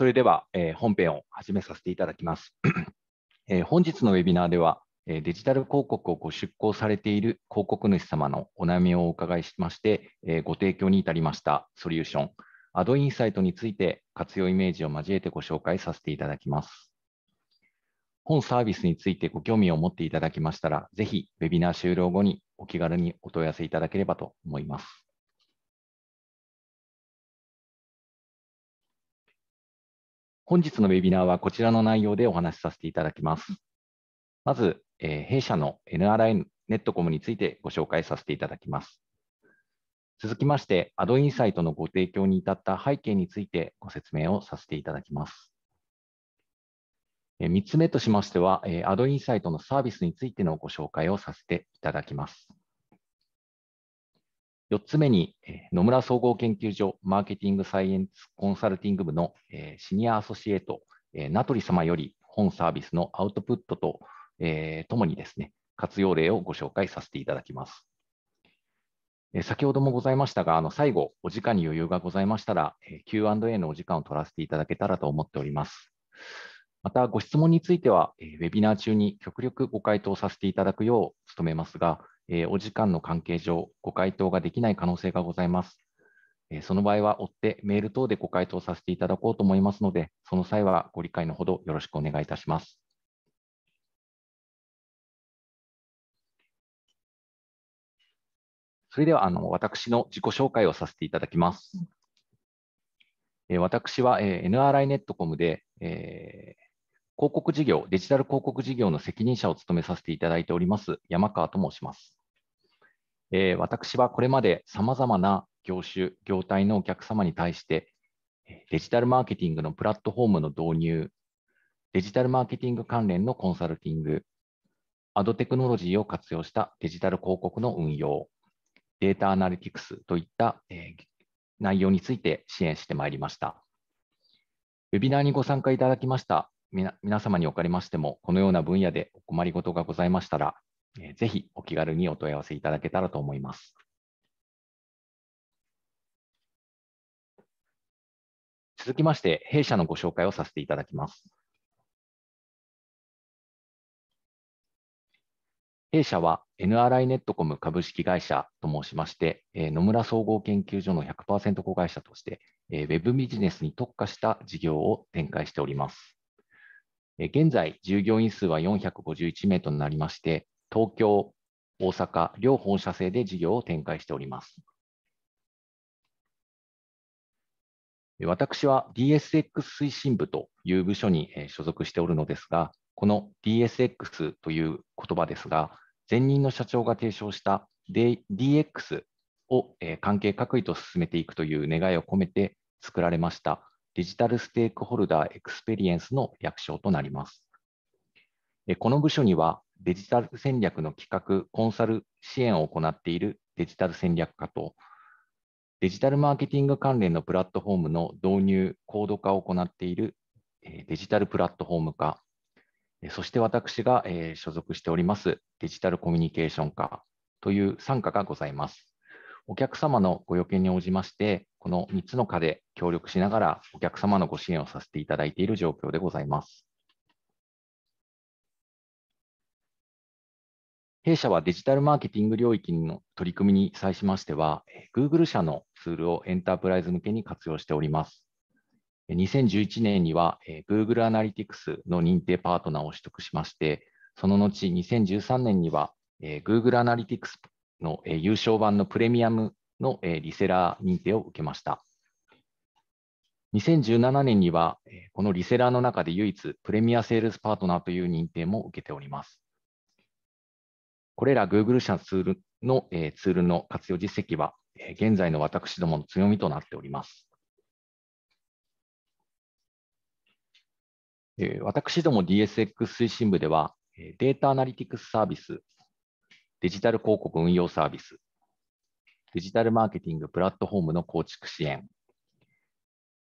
それでは、えー、本編を始めさせていただきます。えー、本日のウェビナーでは、えデジタル広告をご出稿されている広告主様のお悩みをお伺いしまして、えご提供に至りましたソリューション、アドインサイトについて活用イメージを交えてご紹介させていただきます。本サービスについてご興味を持っていただきましたら、ぜひウェビナー終了後にお気軽にお問い合わせいただければと思います。本日のウェビナーはこちらの内容でお話しさせていただきます。まず、えー、弊社の NRI ネットコムについてご紹介させていただきます。続きまして、アドインサイトのご提供に至った背景についてご説明をさせていただきます。3つ目としましては、アドインサイトのサービスについてのご紹介をさせていただきます。4つ目に、野村総合研究所マーケティングサイエンスコンサルティング部のシニアアソシエート、名取様より本サービスのアウトプットと、えともにですね、活用例をご紹介させていただきます。先ほどもございましたが、あの最後、お時間に余裕がございましたら、Q&A のお時間を取らせていただけたらと思っております。また、ご質問については、ウェビナー中に極力ご回答させていただくよう努めますが、えお時間の関係上、ご回答ができない可能性がございます。えその場合は追ってメール等でご回答させていただこうと思いますので、その際はご理解のほどよろしくお願いいたします。それではあの私の自己紹介をさせていただきます。え私は、え NRI ネットコムで、えー広告事業、デジタル広告事業の責任者を務めさせていただいております、山川と申します。えー、私はこれまでさまざまな業種、業態のお客様に対して、デジタルマーケティングのプラットフォームの導入、デジタルマーケティング関連のコンサルティング、アドテクノロジーを活用したデジタル広告の運用、データアナリティクスといった、えー、内容について支援してまいりました。ウェビナーにご参加いただきました皆様におかれましても、このような分野でお困りごとがございましたら、えぜひお気軽にお問い合わせいただけたらと思います。続きまして、弊社のご紹介をさせていただきます。弊社は NRI ネットコム株式会社と申しまして、野村総合研究所の100%子会社として、ウェブビジネスに特化した事業を展開しております。現在、従業員数は451名となりまして、東京、大阪、両本社制で事業を展開しております。私は DSX 推進部という部署に所属しておるのですが、この DSX という言葉ですが、前任の社長が提唱した DX を関係各位と進めていくという願いを込めて作られましたデジタルステークホルダーエクスペリエンスの略称となります。この部署にはデジタル戦略の企画、コンサル支援を行っているデジタル戦略課と、デジタルマーケティング関連のプラットフォームの導入、高度化を行っているデジタルプラットフォーム課、そして私が所属しておりますデジタルコミュニケーション化という3課がございます。お客様のご要件に応じまして、この3つの課で協力しながらお客様のご支援をさせていただいている状況でございます。弊社はデジタルマーケティング領域の取り組みに際しましては、Google 社のツールをエンタープライズ向けに活用しております。2011年には Google Analytics の認定パートナーを取得しまして、その後2013年には Google Analytics の優勝版のプレミアムのリセラー認定を受けました。2017年には、このリセラーの中で唯一プレミアセールスパートナーという認定も受けております。これら Google 社のツールの、えツールの活用実績は、え現在の私どもの強みとなっております。え私ども DSX 推進部では、データアナリティクスサービス、デジタル広告運用サービス、デジタルマーケティングプラットフォームの構築支援、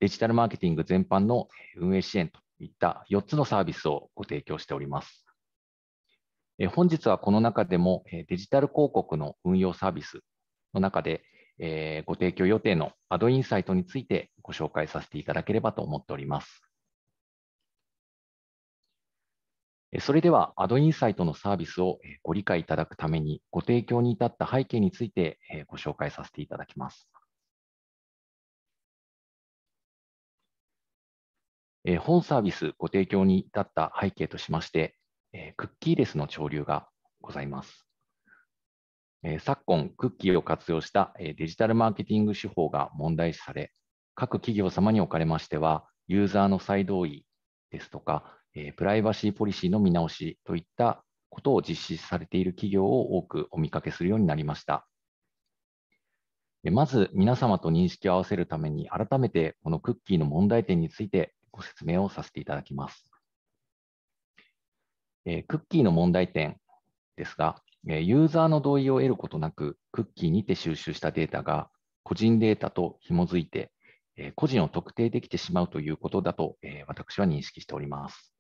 デジタルマーケティング全般の運営支援といった4つのサービスをご提供しております。え本日はこの中でも、えデジタル広告の運用サービスの中で、えご提供予定のアドインサイトについてご紹介させていただければと思っております。それでは、アドインサイトのサービスをご理解いただくために、ご提供に至った背景についてご紹介させていただきます。本サービスご提供に至った背景としまして、えクッキーレスの潮流がございます。え昨今、クッキーを活用した、えデジタルマーケティング手法が問題視され、各企業様におかれましては、ユーザーの再同意ですとか、えプライバシーポリシーの見直しといったことを実施されている企業を多くお見かけするようになりました。まず皆様と認識を合わせるために改めてこのクッキーの問題点についてご説明をさせていただきます。えー、クッキーの問題点ですが、えー、ユーザーの同意を得ることなく、クッキーにて収集したデータが個人データと紐づいて、えー、個人を特定できてしまうということだと、え私は認識しております。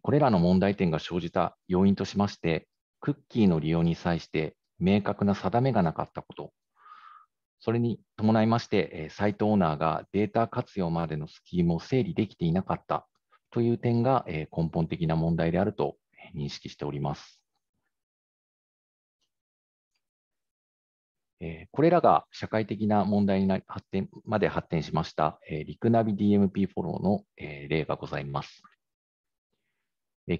これらの問題点が生じた要因としまして、クッキーの利用に際して明確な定めがなかったこと、それに伴いまして、サイトオーナーがデータ活用までのスキームを整理できていなかったという点が根本的な問題であると認識しております。これらが社会的な問題になり発展まで発展しましたリクナビ DMP フォローの例がございます。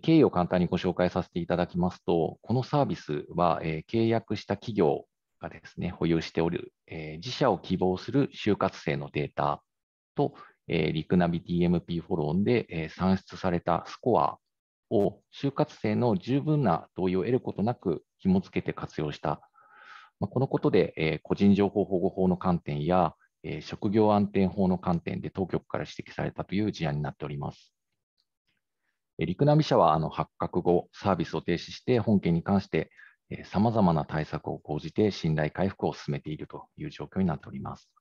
経緯を簡単にご紹介させていただきますと、このサービスは契約した企業がですね、保有しておる自社を希望する就活生のデータとえー、リクナビ DMP フォローで、えー、算出されたスコアを就活生の十分な同意を得ることなく紐付けて活用した、まあ、このことで、えー、個人情報保護法の観点や、えー、職業安定法の観点で当局から指摘されたという事案になっております。リクナビ社はあの発覚後、サービスを停止して本件に関してさまざまな対策を講じて信頼回復を進めているという状況になっております。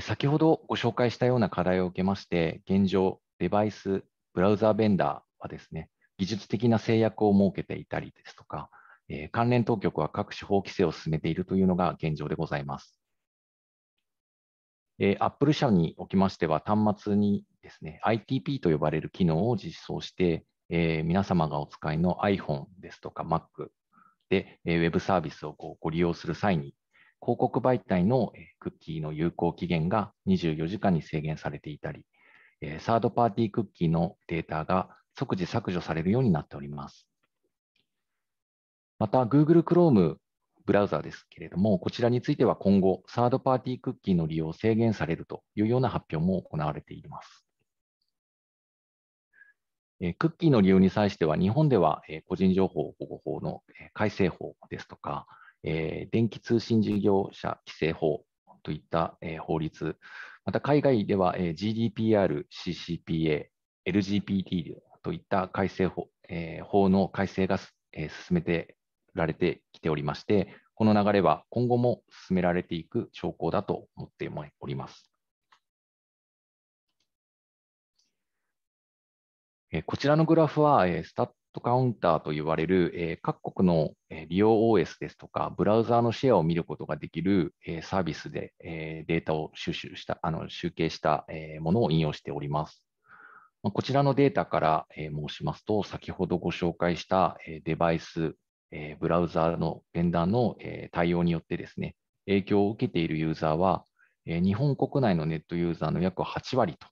先ほどご紹介したような課題を受けまして、現状、デバイス、ブラウザーベンダーはですね、技術的な制約を設けていたりですとか、え関連当局は各種法規制を進めているというのが現状でございます。え Apple 社におきましては、端末にですね、ITP と呼ばれる機能を実装して、え皆様がお使いの iPhone ですとか Mac で、えー、ウェブサービスをこうご利用する際に広告媒体のクッキーの有効期限が24時間に制限されていたり、サードパーティークッキーのデータが即時削除されるようになっております。また、Google Chrome ブラウザーですけれども、こちらについては今後、サードパーティークッキーの利用を制限されるというような発表も行われています。クッキーの利用に際しては、日本では個人情報保護法の改正法ですとか、えー、電気通信事業者規制法といった、えー、法律、また海外では、えー、GDPR、CCPA、LGBT といった改正法,、えー、法の改正が、えー、進めてられてきておりまして、この流れは今後も進められていく兆候だと思っております。こちらのグラフは、スタッッカウンターと言われる、えー、各国の、えー、利用 OS ですとか、ブラウザーのシェアを見ることができる、えー、サービスで、えー、データを収集したあの集計した、えー、ものを引用しております。まあ、こちらのデータから、えー、申しますと、先ほどご紹介した、えー、デバイス、えー、ブラウザーのベンダーの、えー、対応によってですね、影響を受けているユーザーは、えー、日本国内のネットユーザーの約8割と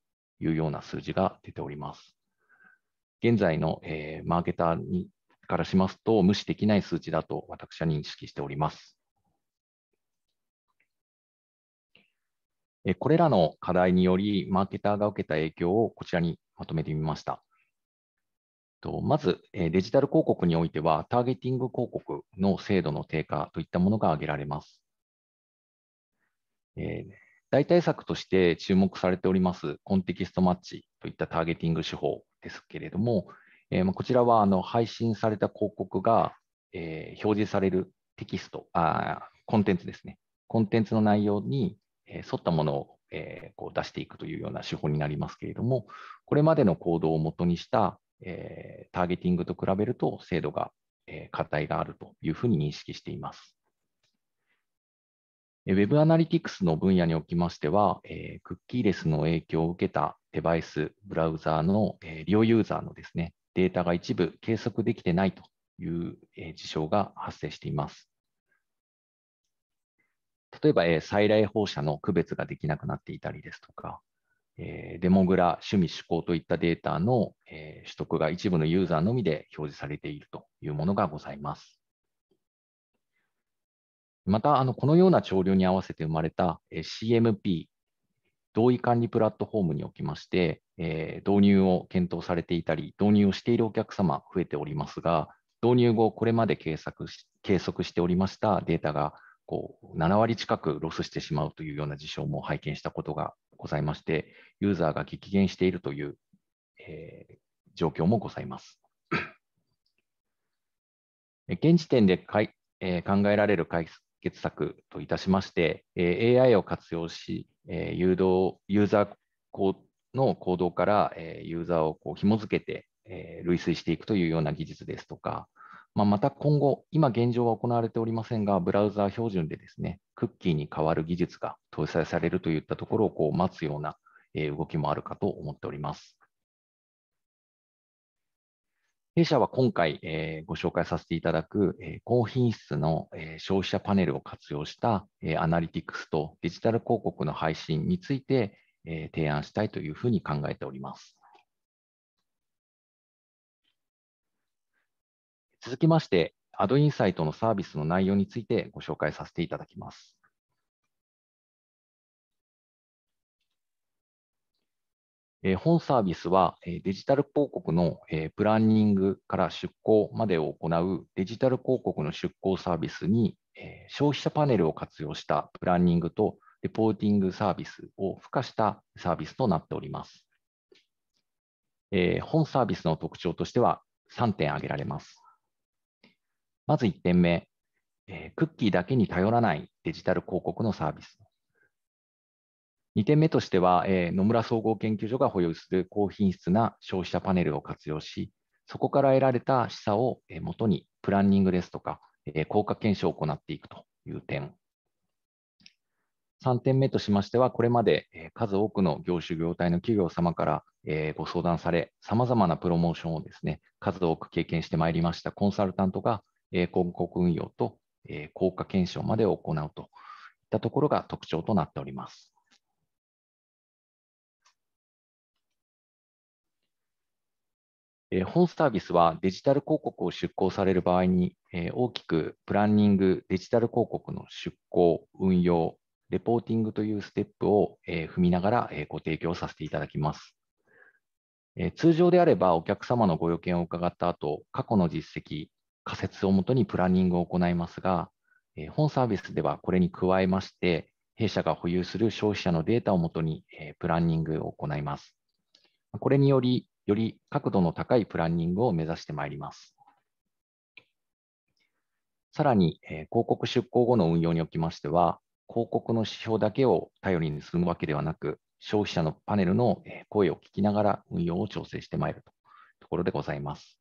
いうような数字が出ております。現在の、えー、マーケターにからしますと、無視できない数値だと私は認識しております。これらの課題により、マーケターが受けた影響をこちらにまとめてみました。まず、デジタル広告においては、ターゲティング広告の精度の低下といったものが挙げられます。代替策として注目されております、コンテキストマッチといったターゲティング手法。ですけれども、えー、まこちらはあの配信された広告が、えー、表示されるテキストあ、コンテンツですね、コンテンツの内容に、え沿ったものを、えこう出していくというような手法になりますけれども、これまでの行動をもとにした、えターゲティングと比べると精度が、え課題があるというふうに認識しています。Web アナリティクスの分野におきましては、えー、クッキーレスの影響を受けたデバイス、ブラウザーの、えー、利用ユーザーのですね、データが一部計測できてないという、えー、事象が発生しています。例えば、えー、再来放射の区別ができなくなっていたりですとか、えー、デモグラ、趣味、趣向といったデータの、えー、取得が一部のユーザーのみで表示されているというものがございます。また、あのこのような潮流に合わせて生まれた CMP、同意管理プラットフォームにおきまして、えー、導入を検討されていたり、導入をしているお客様増えておりますが、導入後、これまで計測し計測しておりましたデータがこう7割近くロスしてしまうというような事象も拝見したことがございまして、ユーザーが激減しているという、えー、状況もございます。現時点でかい、えー、考えられる解決策といたしまして、AI を活用し、誘導、ユーザーの行動からユーザーをこう紐付けて類推していくというような技術ですとか、まあ、また今後、今現状は行われておりませんが、ブラウザー標準でですね、クッキーに代わる技術が搭載されるといったところをこう待つような動きもあるかと思っております。弊社は今回、えー、ご紹介させていただく、えー、高品質の、えー、消費者パネルを活用した、えアナリティクスとデジタル広告の配信について、え提案したいというふうに考えております。続きまして、アドインサイトのサービスの内容についてご紹介させていただきます。えー、本サービスは、えー、デジタル広告の、えー、プランニングから出稿までを行うデジタル広告の出稿サービスに、え消費者パネルを活用したプランニングとレポーティングサービスを付加したサービスとなっております。え本サービスの特徴としては3点挙げられます。まず1点目、えクッキーだけに頼らないデジタル広告のサービス。2点目としては、えー、野村総合研究所が保有する高品質な消費者パネルを活用し、そこから得られた示唆をもとにプランニングですとか、えー、効果検証を行っていくという点。3点目としましては、これまで数多くの業種業態の企業様からご相談され、さまざまなプロモーションをですね、数多く経験してまいりましたコンサルタントが広告運用と効果検証までを行うといったところが特徴となっております。え本サービスはデジタル広告を出稿される場合に、え大きくプランニング、デジタル広告の出稿、運用、レポーティングというステップを、え踏みながら、えご提供させていただきます。え通常であればお客様のご予見を伺った後、過去の実績、仮説をもとにプランニングを行いますが、え本サービスではこれに加えまして、弊社が保有する消費者のデータをもとに、えプランニングを行います。これにより、より角度の高いプランニングを目指してまいります。さらに、え広告出稿後の運用におきましては、広告の指標だけを頼りにするわけではなく、消費者のパネルの声を聞きながら運用を調整してまいるとところでございます。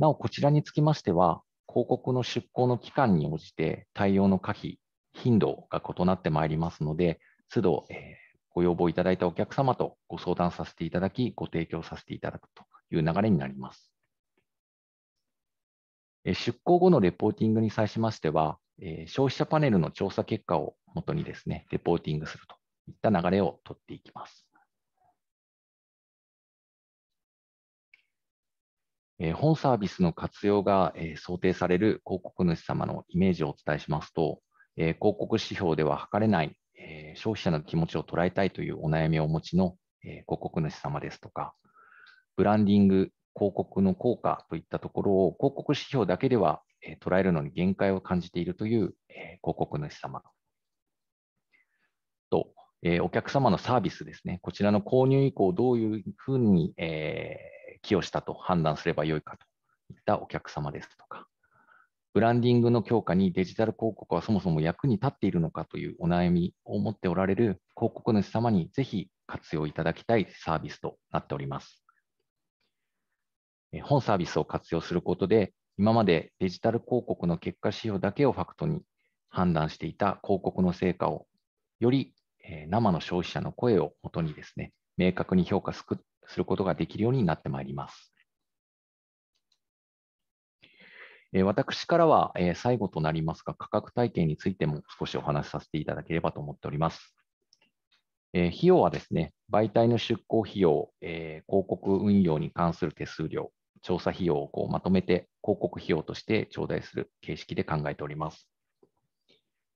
なお、こちらにつきましては、広告の出稿の期間に応じて対応の可否、頻度が異なってまいりますので、都度、えご要望いただいたお客様とご相談させていただき、ご提供させていただくという流れになります。出向後のレポーティングに際しましては、消費者パネルの調査結果をもとにですね、レポーティングするといった流れを取っていきます。本サービスの活用が想定される広告主様のイメージをお伝えしますと、広告指標では測れないえ消費者の気持ちを捉えたいというお悩みをお持ちの、え広告主様ですとか、ブランディング、広告の効果といったところを広告指標だけでは、え捉えるのに限界を感じているという、え広告主様と、えお客様のサービスですね、こちらの購入以降、どういうふうに、え寄与したと判断すればよいかといったお客様ですとか、ブランディングの強化にデジタル広告はそもそも役に立っているのかというお悩みを持っておられる広告主様にぜひ活用いただきたいサービスとなっております。本サービスを活用することで、今までデジタル広告の結果仕様だけをファクトに判断していた広告の成果をより生の消費者の声をもとにですね、明確に評価することができるようになってまいります。私からは最後となりますが、価格体系についても少しお話しさせていただければと思っております。費用はですね、媒体の出向費用、広告運用に関する手数料、調査費用をこうまとめて広告費用として頂戴する形式で考えております。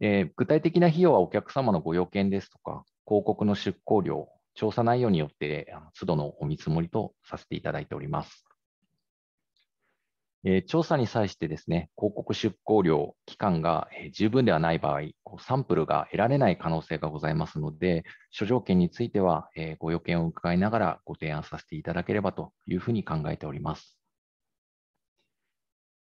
え具体的な費用はお客様のご要件ですとか、広告の出向料、調査内容によって、都度のお見積もりとさせていただいております。えー、調査に際してですね、広告出稿料、期間が十分ではない場合、サンプルが得られない可能性がございますので、諸条件については、えご予見を伺いながらご提案させていただければというふうに考えております。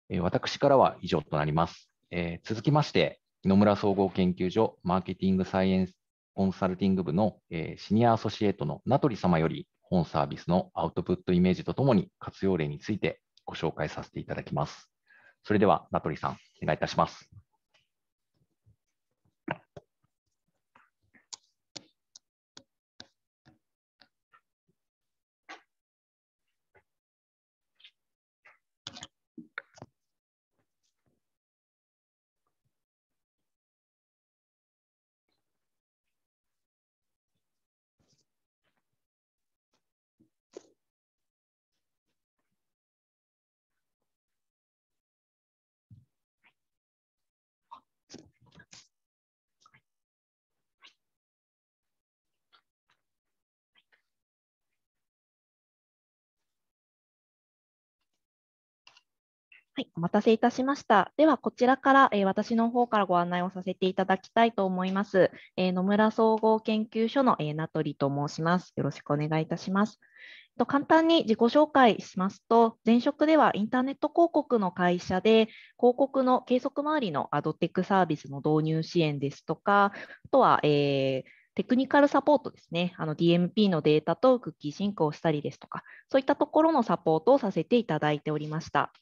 え私からは以上となります。え続きまして、野村総合研究所マーケティングサイエンスコンサルティング部の、えシニアアソシエイトの名取様より、本サービスのアウトプットイメージとともに活用例についてご紹介させていただきます。それでは、名取さん、お願いいたします。はい、お待たせいたしました。では、こちらから、えー、私の方からご案内をさせていただきたいと思います。えー、野村総合研究所の、えー、名取と申します。よろしくお願いいたします。と簡単に自己紹介しますと、前職ではインターネット広告の会社で、広告の計測周りのアドテックサービスの導入支援ですとか、あとは、えーテクニカルサポートですね、あの DMP のデータとクッキーシンクをしたりですとか、そういったところのサポートをさせていただいておりました。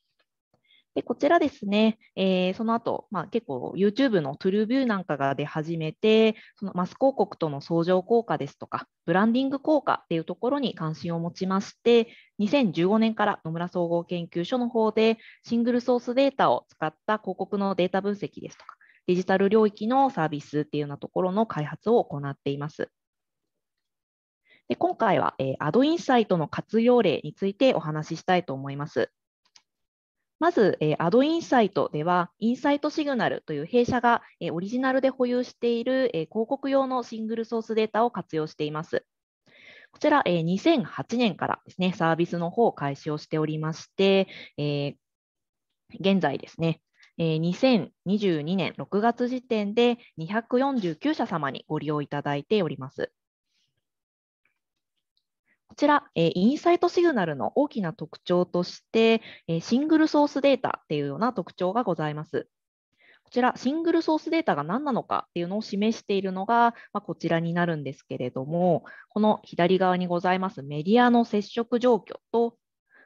でこちらですね、えー、その後、まあ、結構 YouTube の TrueView なんかが出始めて、そのマス広告との相乗効果ですとか、ブランディング効果っていうところに関心を持ちまして、2015年から野村総合研究所の方で、シングルソースデータを使った広告のデータ分析ですとか、デジタル領域のサービスっていうようなところの開発を行っています。で今回は、えー、アドインサイトの活用例についてお話ししたいと思います。まず、えー、アドインサイトでは、インサイトシグナルという弊社が、えー、オリジナルで保有している、えー、広告用のシングルソースデータを活用しています。こちら、えー、2008年からですね、サービスの方を開始をしておりまして、え現在ですね、え2022年6月時点で249社様にご利用いただいております。こちら、えー、インサイトシグナルの大きな特徴として、えー、シングルソースデータっていうような特徴がございます。こちら、シングルソースデータが何なのかっていうのを示しているのが、まあ、こちらになるんですけれども、この左側にございますメディアの接触状況と、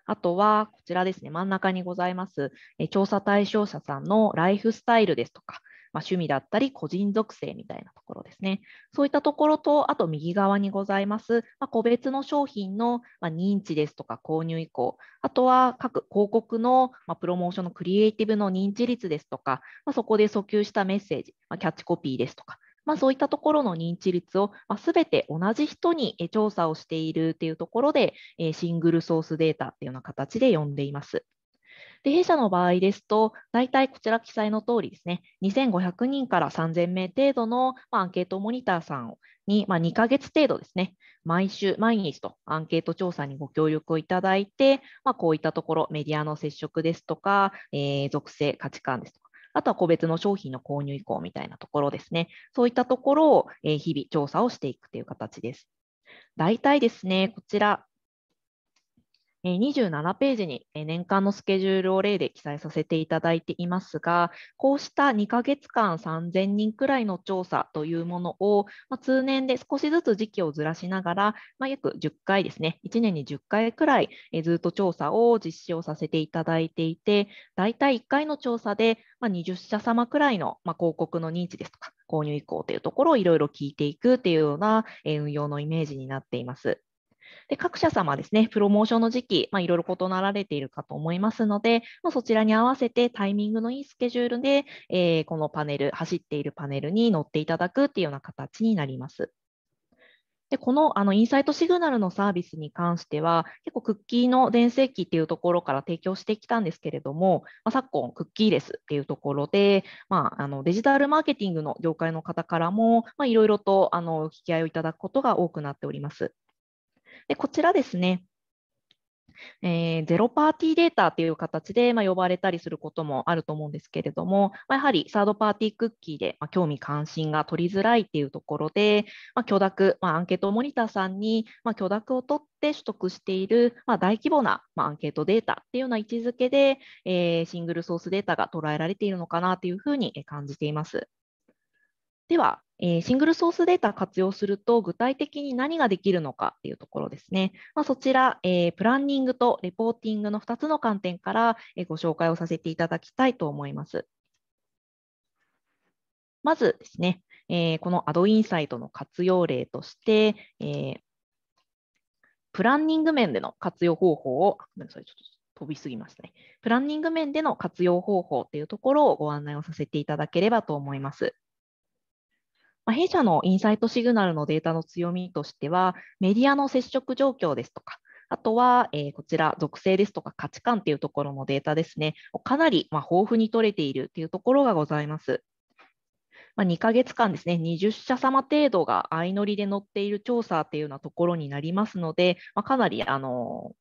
あとはこちらですね、真ん中にございます、え調査対象者さんのライフスタイルですとか、まあ、趣味だったり個人属性みたいなところですね。そういったところと、あと右側にございます、まあ、個別の商品の、ま認知ですとか購入意向、あとは各広告の、まプロモーションのクリエイティブの認知率ですとか、まそこで訴求したメッセージ、まキャッチコピーですとか、まあ、そういったところの認知率を、まあ、全て同じ人に調査をしているというところで、シングルソースデータというような形で呼んでいます。で、弊社の場合ですと、大体こちら記載の通りですね、2500人から3000名程度のアンケートモニターさんに、まあ、2ヶ月程度ですね、毎週、毎日とアンケート調査にご協力をいただいて、まあ、こういったところ、メディアの接触ですとか、えー、属性、価値観ですとか、あとは個別の商品の購入意向みたいなところですね。そういったところを日々調査をしていくという形です。大体ですね、こちら27ページに年間のスケジュールを例で記載させていただいていますが、こうした2ヶ月間3000人くらいの調査というものを、まあ、通年で少しずつ時期をずらしながら、まあ、約10回ですね、1年に10回くらいずっと調査を実施をさせていただいていて、大体1回の調査で、20社様くらいの、ま広告の認知ですとか、購入意向というところをいろいろ聞いていくというような運用のイメージになっています。で各社様ですね、プロモーションの時期、まいろいろ異なられているかと思いますので、まあ、そちらに合わせてタイミングのいいスケジュールで、えー、このパネル、走っているパネルに乗っていただくっていうような形になります。でこのあのインサイトシグナルのサービスに関しては、結構クッキーの伝声機っていうところから提供してきたんですけれども、まあ、昨今、クッキーレスっていうところで、まあ、あのデジタルマーケティングの業界の方からも、いろいろとあのお引き合いをいただくことが多くなっております。でこちらですね、えー、ゼロパーティーデータという形で、まあ、呼ばれたりすることもあると思うんですけれども、まあ、やはりサードパーティークッキーで、まあ、興味関心が取りづらいっていうところで、まあ、許諾、まあ、アンケートモニターさんに、まあ、許諾を取って取得している、まあ、大規模な、まあ、アンケートデータっていうような位置づけで、えー、シングルソースデータが捉えられているのかなというふうに感じています。では、えー、シングルソースデータ活用すると具体的に何ができるのかっていうところですね。まあ、そちら、えー、プランニングとレポーティングの2つの観点から、えー、ご紹介をさせていただきたいと思います。まずですね、えー、この ADO インサイトの活用例として、えー、プランニング面での活用方法を、ごめんなさい、ちょっと飛びすぎまたね。プランニング面での活用方法というところをご案内をさせていただければと思います。まあ、弊社のインサイトシグナルのデータの強みとしては、メディアの接触状況ですとか、あとは、えー、こちら、属性ですとか価値観というところのデータですね、かなり、まあ、豊富に取れているというところがございます。まあ、2ヶ月間ですね、20社様程度が相乗りで乗っている調査というようなところになりますので、まあ、かなりあの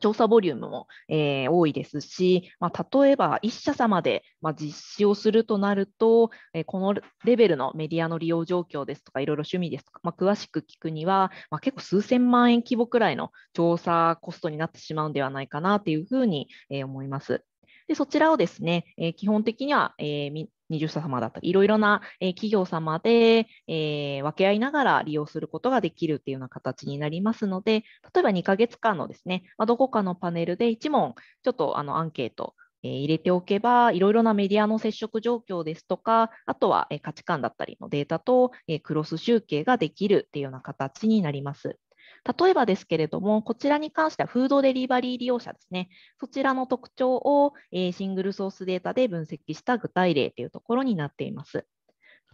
調査ボリュームも、えー、多いですし、まあ、例えば1社様で、まあ、実施をするとなると、えー、このレベルのメディアの利用状況ですとか、いろいろ趣味ですとか、まあ、詳しく聞くには、ま結構数千万円規模くらいの調査コストになってしまうんではないかなというふうに、え思います。でそちらをですね、えー、基本的には、えー、20社様だったり、いろいろな、え企業様で、え分け合いながら利用することができるというような形になりますので、例えば2ヶ月間のですね、まどこかのパネルで1問、ちょっとあのアンケート、え入れておけば、いろいろなメディアの接触状況ですとか、あとは、え価値観だったりのデータと、えクロス集計ができるというような形になります。例えばですけれども、こちらに関してはフードデリバリー利用者ですね、そちらの特徴を、シングルソースデータで分析した具体例というところになっています。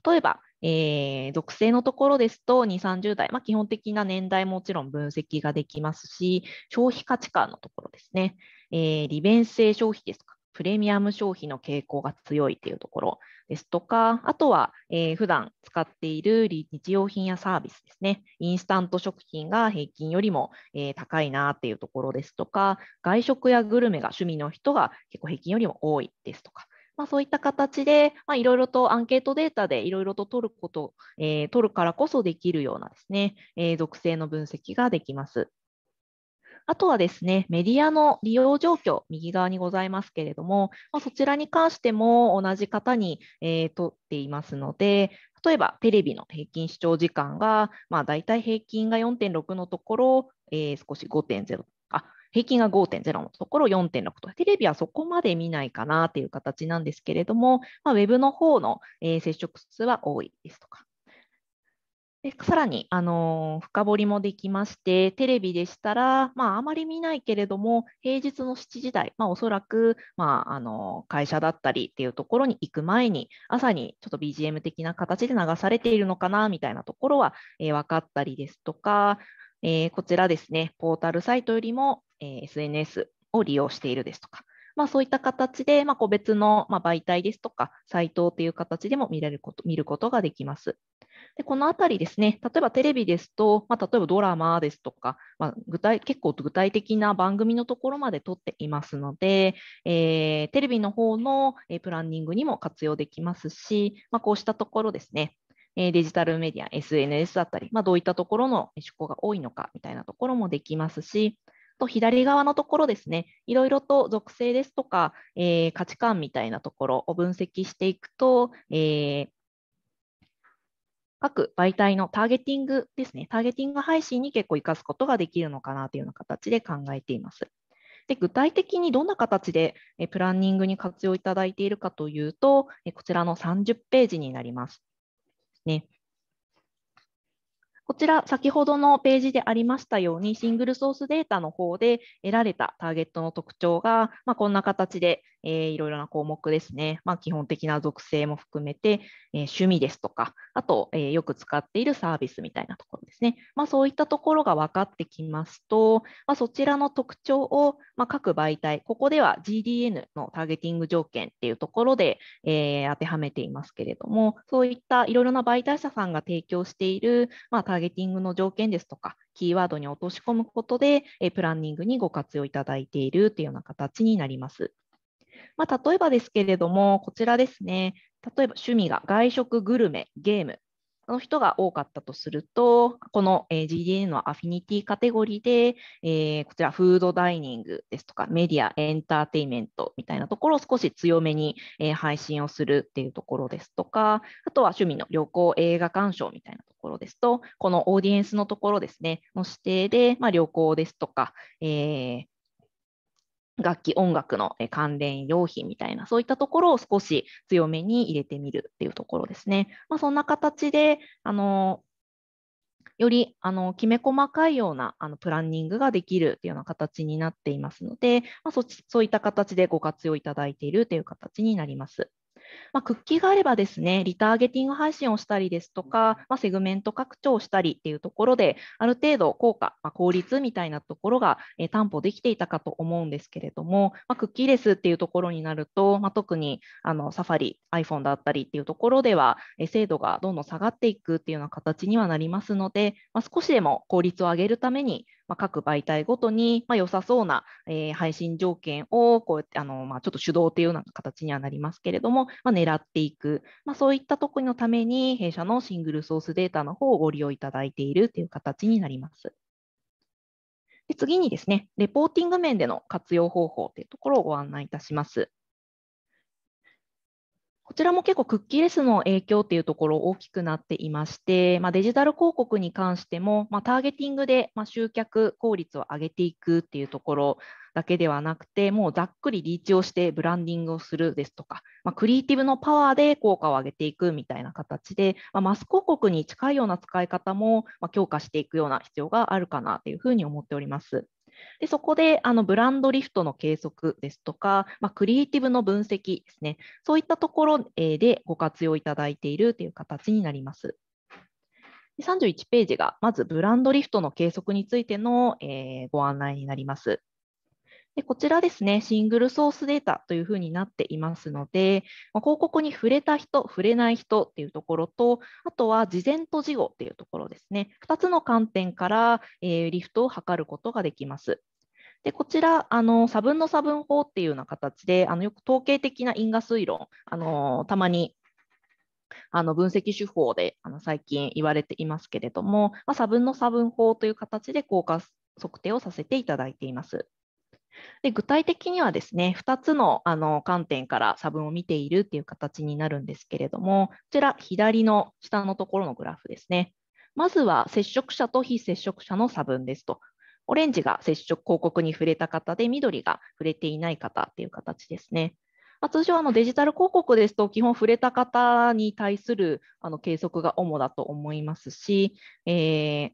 例えば、えー、属性のところですと、2、30代、まあ、基本的な年代ももちろん分析ができますし、消費価値観のところですね、えー、利便性消費ですか、プレミアム消費の傾向が強いというところですとか、あとは、えー、普段使っている日用品やサービスですね、インスタント食品が平均よりも、えー、高いなっていうところですとか、外食やグルメが趣味の人が結構平均よりも多いですとか、まあ、そういった形でいろいろとアンケートデータでいろいろと取ること、えー、取るからこそできるようなですね、えー、属性の分析ができます。あとはですね、メディアの利用状況、右側にございますけれども、まあ、そちらに関しても同じ方に、えー、取っていますので、例えばテレビの平均視聴時間が、まあ、大体平均が4.6のところ、えー、少し5.0、平均が5.0のところ4.6と、テレビはそこまで見ないかなという形なんですけれども、まあ、ウェブの方の、えー、接触数は多いですとか、でさらに、あのー、深掘りもできまして、テレビでしたら、まあ、あまり見ないけれども、平日の7時台、まあ、おそらく、まああのー、会社だったりっていうところに行く前に、朝にちょっと BGM 的な形で流されているのかなみたいなところは、えー、分かったりですとか、えー、こちらですね、ポータルサイトよりも、えー、SNS を利用しているですとか、まあ、そういった形で、まあ、個別の、ま媒体ですとか、サイトという形でも見れること見ることができます。でこのあたりですね、例えばテレビですと、まあ、例えばドラマですとか、まあ、具体、結構具体的な番組のところまで撮っていますので、えー、テレビの方の、えプランニングにも活用できますし、まあ、こうしたところですね、えデジタルメディア、SNS だったり、まあ、どういったところの出向が多いのかみたいなところもできますし、と左側のところですね、いろいろと属性ですとか、えー、価値観みたいなところを分析していくと、えー、各媒体のターゲティングですね、ターゲティング配信に結構活かすことができるのかなというような形で考えています。で具体的にどんな形でプランニングに活用いただいているかというと、こちらの30ページになります。ね、こちら、先ほどのページでありましたように、シングルソースデータの方で得られたターゲットの特徴が、まあ、こんな形で、えー、いろいろな項目ですね、まあ、基本的な属性も含めて、えー、趣味ですとか、あと、えー、よく使っているサービスみたいなところですね、まあ、そういったところが分かってきますと、まあ、そちらの特徴を、まあ、各媒体、ここでは GDN のターゲティング条件っていうところで、えー、当てはめていますけれども、そういったいろいろな媒体者さんが提供している、まあ、ターゲーゲティングの条件ですとか、キーワードに落とし込むことで、えプランニングにご活用いただいているというような形になります。まあ、例えばですけれども、こちらですね、例えば趣味が外食、グルメ、ゲームの人が多かったとすると、この GDN のアフィニティカテゴリーで、えー、こちらフードダイニングですとかメディア、エンターテイメントみたいなところを少し強めに配信をするっていうところですとか、あとは趣味の旅行、映画鑑賞みたいなころですと、このオーディエンスのところですね、の指定で、まあ、旅行ですとか、えー、楽器、音楽の関連用品みたいな、そういったところを少し強めに入れてみるっていうところですね。まあ、そんな形で、あのよりあのきめ細かいようなあのプランニングができるというような形になっていますので、まあ、そそういった形でご活用いただいているという形になります。まあ、クッキーがあればですね、リターゲティング配信をしたりですとか、まあ、セグメント拡張をしたりっていうところで、ある程度効果、まあ、効率みたいなところが、え担保できていたかと思うんですけれども、まクッキーレスっていうところになると、ま特にあのサファリ、iPhone だったりっていうところでは、え精度がどんどん下がっていくっていうような形にはなりますので、ま少しでも効率を上げるために、まあ、各媒体ごとに、まあ、良さそうな、えー、配信条件をこうやってあの、まあ、ちょっと手動っていうような形にはなりますけれども、まあ、狙っていく、まあ、そういったところのために弊社のシングルソースデータの方をご利用いただいているという形になります。で次にですね、レポーティング面での活用方法というところをご案内いたします。こちらも結構クッキーレスの影響っていうところ大きくなっていまして、まあ、デジタル広告に関しても、まあ、ターゲティングで、ま集客効率を上げていくっていうところだけではなくて、もうざっくりリーチをしてブランディングをするですとか、まあ、クリエイティブのパワーで効果を上げていくみたいな形で、まあ、マス広告に近いような使い方も、ま強化していくような必要があるかなというふうに思っております。でそこであのブランドリフトの計測ですとか、まあ、クリエイティブの分析ですね、そういったところでご活用いただいているという形になります。31ページがまずブランドリフトの計測についての、えご案内になります。でこちらですね、シングルソースデータというふうになっていますので、ま広告に触れた人、触れない人っていうところと、あとは事前と事後っていうところですね、2つの観点から、えリフトを図ることができます。でこちらあの、差分の差分法っていうような形で、あのよく統計的な因果推論、あのたまにあの分析手法であの最近言われていますけれども、まあ、差分の差分法という形で効果測定をさせていただいています。で具体的にはですね、2つのあの観点から差分を見ているっていう形になるんですけれども、こちら左の下のところのグラフですね。まずは接触者と非接触者の差分ですと。オレンジが接触広告に触れた方で、緑が触れていない方っていう形ですね。まあ、通常あのデジタル広告ですと基本触れた方に対するあの計測が主だと思いますし、えー、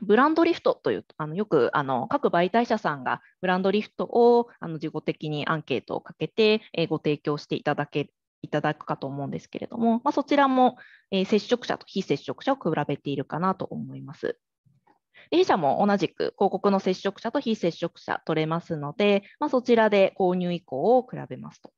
ブランドリフトというあのよくあの各媒体者さんがブランドリフトをあの事後的にアンケートをかけて、えご提供していただけいただくかと思うんですけれども、まあ、そちらも、えー、接触者と非接触者を比べているかなと思います。弊社も同じく広告の接触者と非接触者取れますので、まあ、そちらで購入以降を比べますと。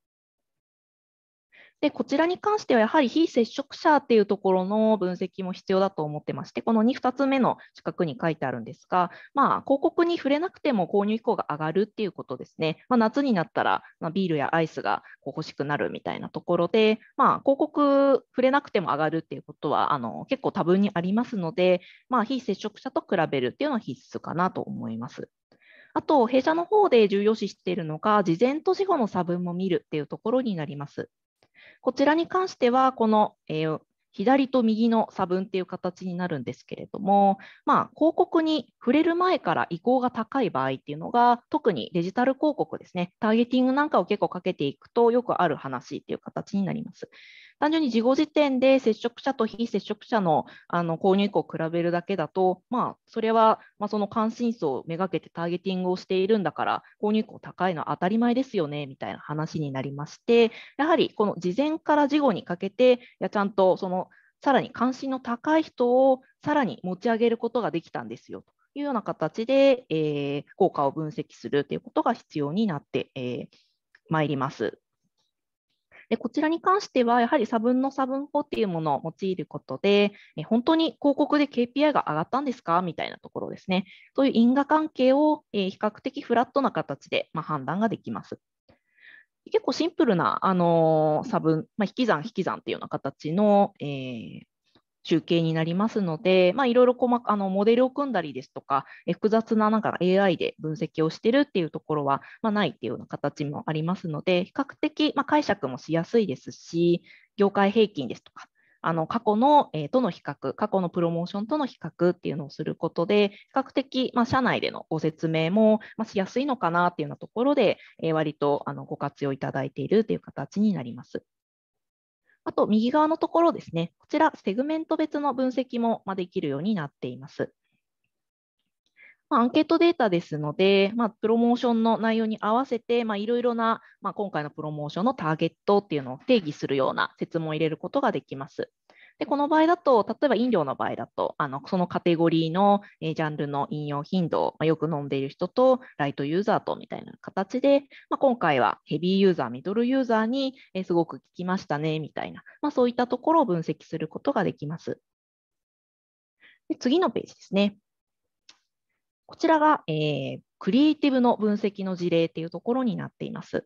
で、こちらに関してはやはり非接触者っていうところの分析も必要だと思ってまして、この 2, 2つ目の四角に書いてあるんですが、まあ、広告に触れなくても購入意向が上がるっていうことですね。まあ、夏になったら、まあ、ビールやアイスがこう欲しくなるみたいなところで、まあ、広告触れなくても上がるっていうことはあの結構多分にありますので、まあ、非接触者と比べるっていうのは必須かなと思います。あと、弊社の方で重要視しているのが、事前と事後の差分も見るっていうところになります。こちらに関しては、この、えー、左と右の差分っていう形になるんですけれども、まあ、広告に触れる前から移行が高い場合っていうのが、特にデジタル広告ですね、ターゲティングなんかを結構かけていくとよくある話っていう形になります。単純に事後時点で接触者と非接触者のあの購入意向を比べるだけだと、まあ、それは、まあ、その関心層をめがけてターゲティングをしているんだから、購入以降高いのは当たり前ですよねみたいな話になりまして、やはりこの事前から事後にかけて、いやちゃんとそのさらに関心の高い人をさらに持ち上げることができたんですよというような形で、えー、効果を分析するということが必要になってまい、ります。でこちらに関しては、やはり差分の差分法っていうものを用いることで、本当に広告で KPI が上がったんですかみたいなところですね。そういう因果関係を比較的フラットな形で判断ができます。結構シンプルな、あの差分、まあ、引き算引き算っていうような形の、えー、中継になりますので、まいろいろ細あのモデルを組んだりですとか、複雑ななんか AI で分析をしてるっていうところは、まあ、ないっていうような形もありますので、比較的、まあ、解釈もしやすいですし、業界平均ですとか、あの過去の、えー、との比較、過去のプロモーションとの比較っていうのをすることで、比較的、まあ、社内でのご説明も、まあ、しやすいのかなっていうようなところで、えー、割とあのご活用いただいているという形になります。あと右側のところですね、こちらセグメント別の分析もできるようになっています。まアンケートデータですので、まあ、プロモーションの内容に合わせて、まいろいろな、まあ、今回のプロモーションのターゲットっていうのを定義するような説問を入れることができます。でこの場合だと、例えば飲料の場合だと、あのそのカテゴリーの、えジャンルの飲用頻度、まあ、よく飲んでいる人とライトユーザーとみたいな形で、まあ、今回はヘビーユーザー、ミドルユーザーに、えすごく効きましたねみたいな、まあ、そういったところを分析することができます。で次のページですね。こちらが、えー、クリエイティブの分析の事例っていうところになっています。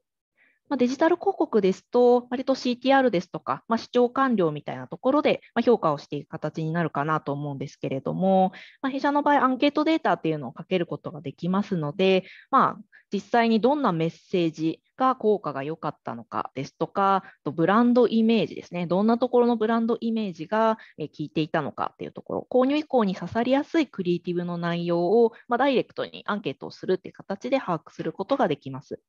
まあ、デジタル広告ですと、割と CTR ですとか、まあ、視聴完了みたいなところで評価をしていく形になるかなと思うんですけれども、まあ、弊社の場合、アンケートデータっていうのをかけることができますので、まあ、実際にどんなメッセージが効果が良かったのかですとか、ブランドイメージですね、どんなところのブランドイメージが効いていたのかっていうところ、購入以降に刺さりやすいクリエイティブの内容を、まあ、ダイレクトにアンケートをするっていう形で把握することができます。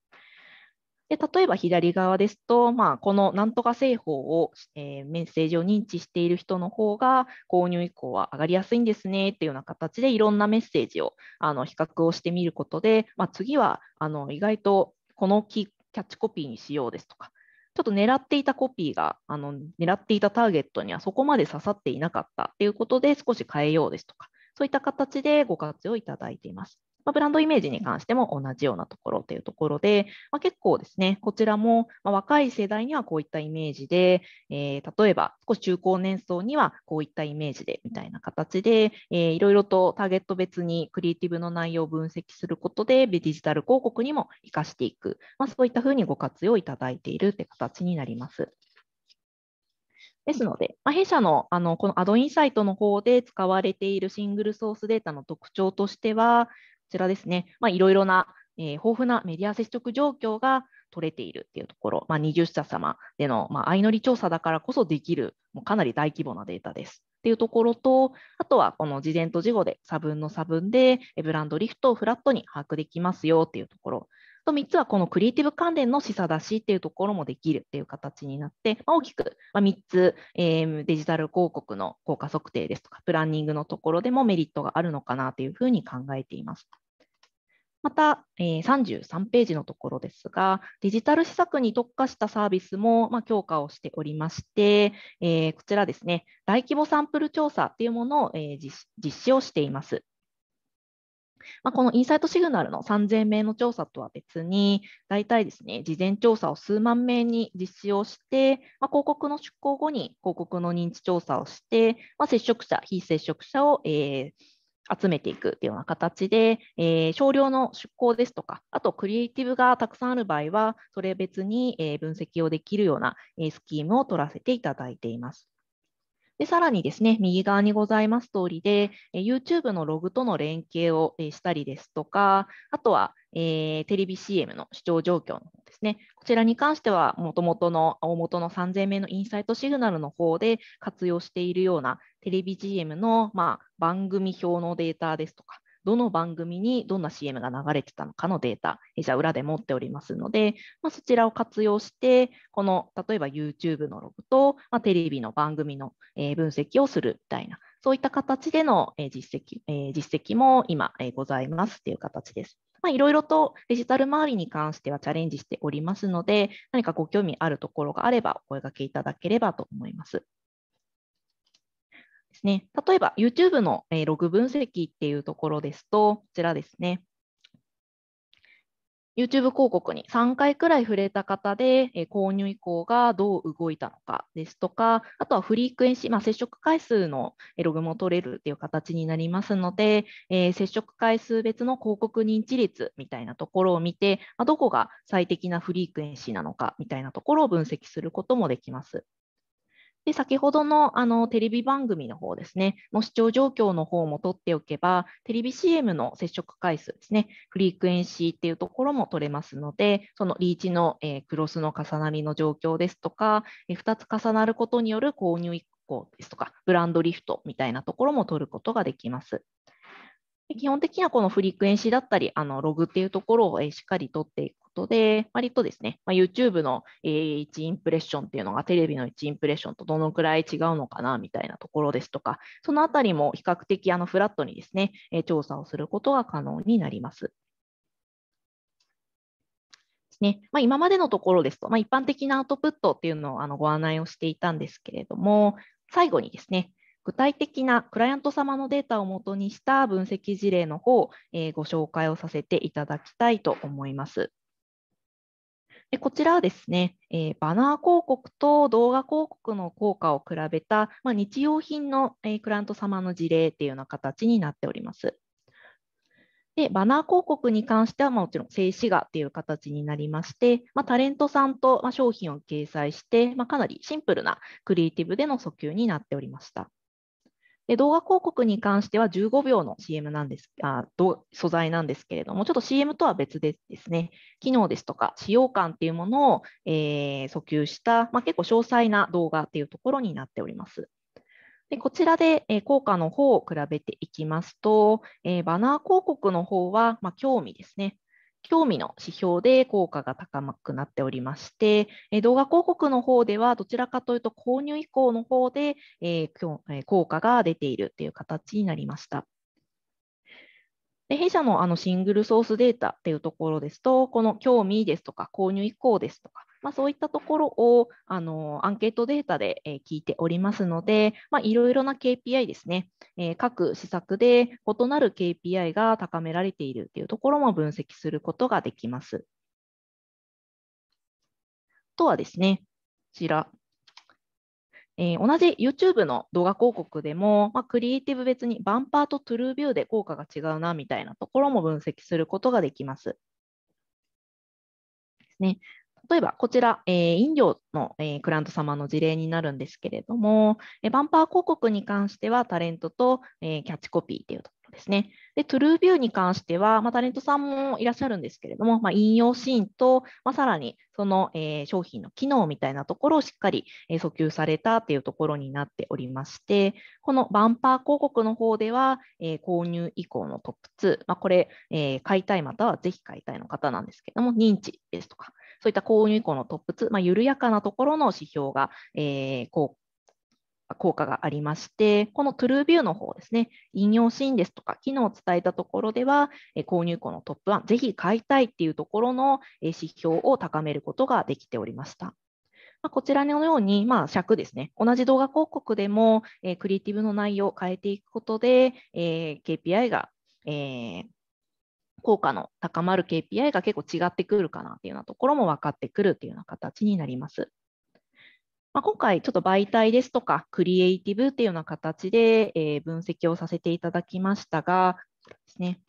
で例えば左側ですと、まあ、このなんとか製法を、えー、メッセージを認知している人の方が購入以降は上がりやすいんですねっていうような形でいろんなメッセージをあの比較をしてみることで、まあ、次はあの意外とこのキキャッチコピーにしようですとかちょっと狙っていたコピーがあの狙っていたターゲットにはそこまで刺さっていなかったっていうことで少し変えようですとかそういった形でご活用いただいています。まあ、ブランドイメージに関しても同じようなところというところで、まあ、結構ですね、こちらも、ま若い世代にはこういったイメージで、えー、例えば少し中高年層にはこういったイメージでみたいな形で、えー、いろいろとターゲット別にクリエイティブの内容を分析することで、デジタル広告にも活かしていく、まあ、そういったふうにご活用いただいているという形になります。ですので、まあ、弊社のあのこのアドインサイトの方で使われているシングルソースデータの特徴としては、ちらですね、まあ、いろいろな、えー、豊富なメディア接触状況が取れているっていうところ、まあ、20社様での、まあ、相乗り調査だからこそできる、もうかなり大規模なデータです。っていうところと、あとはこの事前と事後で差分の差分で、ブランドリフトをフラットに把握できますよっていうところ。と3つはこのクリエイティブ関連の示唆出しっていうところもできるっていう形になって、まあ、大きく3つ、えー、デジタル広告の効果測定ですとか、プランニングのところでもメリットがあるのかなというふうに考えています。また、えー、33ページのところですが、デジタル施策に特化したサービスも、まあ、強化をしておりまして、えー、こちらですね、大規模サンプル調査というものを、えー、実施をしています。まあ、このインサイトシグナルの3000名の調査とは別に、大体ですね、事前調査を数万名に実施をして、まあ、広告の出稿後に広告の認知調査をして、まあ、接触者、非接触者を、えー、集めていくっていうような形で、えー、少量の出向ですとか、あとクリエイティブがたくさんある場合は、それ別に、えー、分析をできるような、えー、スキームを取らせていただいています。で、さらにですね、右側にございます通りで、YouTube のログとの連携をしたりですとか、あとは、えー、テレビ CM の視聴状況の方ですね、こちらに関しては、もともとの大元の3000名のインサイトシグナルの方で活用しているようなテレビ g m の、まあ、番組表のデータですとか、どの番組にどんな CM が流れてたのかのデータ、弊社裏で持っておりますので、まあ、そちらを活用して、この例えば YouTube のログと、まあ、テレビの番組の、えー、分析をするみたいな、そういった形での、えー、実績、えー、実績も今、えー、ございますという形です。いろいろとデジタル周りに関してはチャレンジしておりますので、何かご興味あるところがあればお声がけいただければと思います。ですね。例えば YouTube のログ分析っていうところですと、こちらですね。YouTube 広告に3回くらい触れた方で、え購入意向がどう動いたのかですとか、あとはフリークエンシー、まあ、接触回数のログも取れるという形になりますので、えー、接触回数別の広告認知率みたいなところを見て、まあ、どこが最適なフリークエンシーなのかみたいなところを分析することもできます。で先ほどのあのテレビ番組の方ですね、の視聴状況の方も取っておけば、テレビ CM の接触回数ですね、フリークエンシーっていうところも取れますので、そのリーチの、えー、クロスの重なりの状況ですとか、えー、2つ重なることによる購入一行ですとか、ブランドリフトみたいなところも取ることができます。基本的にはこのフリクエンシーだったり、あのログっていうところをしっかり取っていくことで、割とですね、まあ、YouTube の1インプレッションっていうのがテレビの1インプレッションとどのくらい違うのかなみたいなところですとか、そのあたりも比較的あのフラットにですね、調査をすることが可能になります。ね、まあ、今までのところですと、まあ、一般的なアウトプットっていうのをあのご案内をしていたんですけれども、最後にですね、具体的なクライアント様のデータをもとにした分析事例の方、えー、ご紹介をさせていただきたいと思います。でこちらはですね、えー、バナー広告と動画広告の効果を比べた、まあ、日用品の、えー、クライアント様の事例っていうような形になっております。でバナー広告に関しては、まあ、もちろん静止画っていう形になりまして、まあ、タレントさんと、ま商品を掲載して、まかなりシンプルなクリエイティブでの訴求になっておりました。で動画広告に関しては15秒の CM なんですあ素材なんですけれども、ちょっと CM とは別でですね、機能ですとか使用感っていうものを、えー、訴求した、まあ、結構詳細な動画っていうところになっております。でこちらで、えー、効果の方を比べていきますと、えー、バナー広告の方は、まあ、興味ですね。興味の指標で効果が高くなっておりまして、え動画広告の方ではどちらかというと購入以降の方で、え効果が出ているという形になりました。で弊社のあのシングルソースデータっていうところですと、この興味ですとか購入以降ですとか、まあ、そういったところをあのアンケートデータで、え聞いておりますので、まあ、いろいろな KPI ですね、え各施策で異なる KPI が高められているというところも分析することができます。とはですね、こちら、えー、同じ YouTube の動画広告でも、まあ、クリエイティブ別にバンパーとトゥルービューで効果が違うなみたいなところも分析することができます。ですね例えばこちら、えー、飲料の、えー、クライアント様の事例になるんですけれども、えー、バンパー広告に関してはタレントと、えキャッチコピーというところですね。で、トゥルービューに関しては、まあ、タレントさんもいらっしゃるんですけれども、まあ、引用シーンと、まあ、さらにその、え商品の機能みたいなところをしっかり、え訴求されたというところになっておりまして、このバンパー広告の方では、え購入以降のトップ2、まあ、これ、え買いたいまたはぜひ買いたいの方なんですけども、認知ですとか、そういった購入以降のトップ2、まあ、緩やかなところの指標が、えー、こう効果がありまして、この TrueView の方ですね、引用シーンですとか、機能を伝えたところでは、購入庫のトップ1、ぜひ買いたいっていうところの指標を高めることができておりました。まこちらのように、まあ、尺ですね、同じ動画広告でも、えクリエイティブの内容を変えていくことで、え KPI が、え効果の高まる KPI が結構違ってくるかなっていうようなところも分かってくるというような形になります。まあ、今回ちょっと媒体ですとかクリエイティブっていうような形で、え分析をさせていただきましたがですね、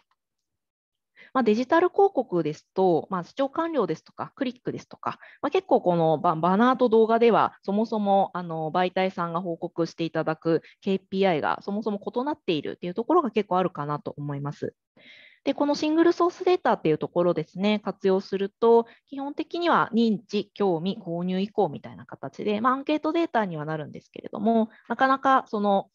まあ、デジタル広告ですと、まあ、視聴完了ですとか、クリックですとか、まあ、結構このバナーと動画では、そもそもあの媒体さんが報告していただく KPI がそもそも異なっているというところが結構あるかなと思います。で、このシングルソースデータっていうところですね、活用すると、基本的には認知、興味、購入以降みたいな形で、まあ、アンケートデータにはなるんですけれども、なかなかその、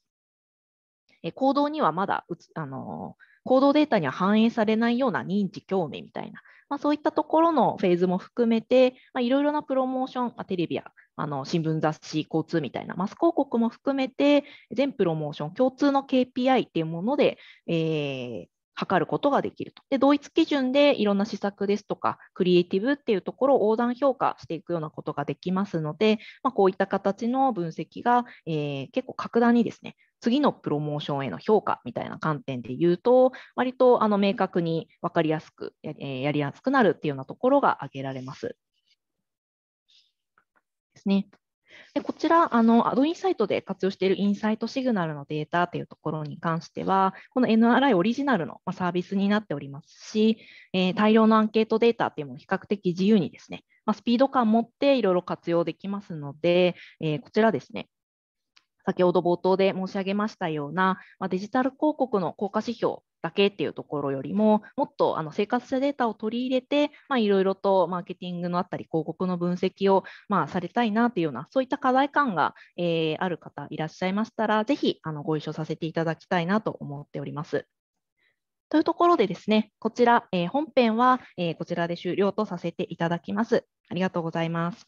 え行動にはまだうつ、あの行動データには反映されないような認知、興味みたいな、まあ、そういったところのフェーズも含めて、いろいろなプロモーション、まあ、テレビやあの新聞、雑誌、交通みたいなマス広告も含めて、全プロモーション共通の KPI っていうもので、えー、測ることができると。で、同一基準でいろんな施策ですとか、クリエイティブっていうところを横断評価していくようなことができますので、まあ、こういった形の分析が、えー、結構格段にですね、次のプロモーションへの評価みたいな観点で言うと、割とあの明確に分かりやすくや、えやりやすくなるっていうようなところが挙げられます。ですね。でこちら、あの、アドインサイトで活用しているインサイトシグナルのデータというところに関しては、この NRI オリジナルのサービスになっておりますし、えー、大量のアンケートデータというものを比較的自由にですね、まあ、スピード感を持っていろいろ活用できますので、えー、こちらですね、先ほど冒頭で申し上げましたような、まあ、デジタル広告の効果指標だけっていうところよりももっとあの生活者データを取り入れていろいろとマーケティングのあったり広告の分析を、まあ、されたいなというようなそういった課題感が、えー、ある方いらっしゃいましたらぜひあのご一緒させていただきたいなと思っております。というところでですね、こちら、えー、本編は、えー、こちらで終了とさせていただきます。ありがとうございます。